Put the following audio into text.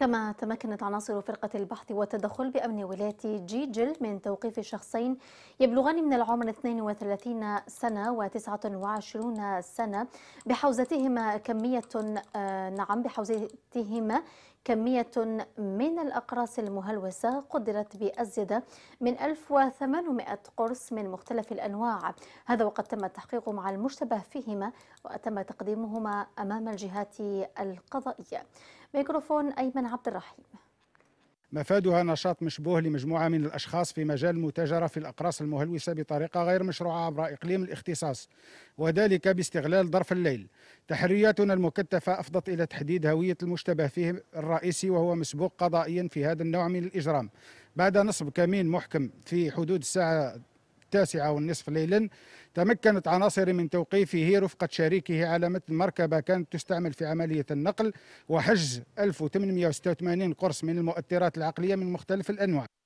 كما تمكنت عناصر فرقة البحث والتدخل بأمن ولاية جيجل من توقيف شخصين يبلغان من العمر 32 سنة و29 سنة بحوزتهما كمية آه، نعم بحوزتهما كمية من الأقراص المهلوسة قدرت بأزيد من 1800 قرص من مختلف الأنواع هذا وقد تم التحقيق مع المشتبه فيهما وتم تقديمهما أمام الجهات القضائية ميكروفون أيمن عبد الرحيم مفادها نشاط مشبوه لمجموعة من الأشخاص في مجال المتاجرة في الأقراص المهلوسة بطريقة غير مشروعة عبر إقليم الاختصاص وذلك باستغلال ظرف الليل تحرياتنا المكثفة أفضت إلى تحديد هوية المشتبه فيه الرئيسي وهو مسبوق قضائيا في هذا النوع من الإجرام بعد نصب كمين محكم في حدود الساعة التاسعة والنصف ليلا تمكنت عناصر من توقيفه رفقة شريكه على متن مركبة كانت تستعمل في عملية النقل وحجز 1886 قرص من المؤثرات العقلية من مختلف الأنواع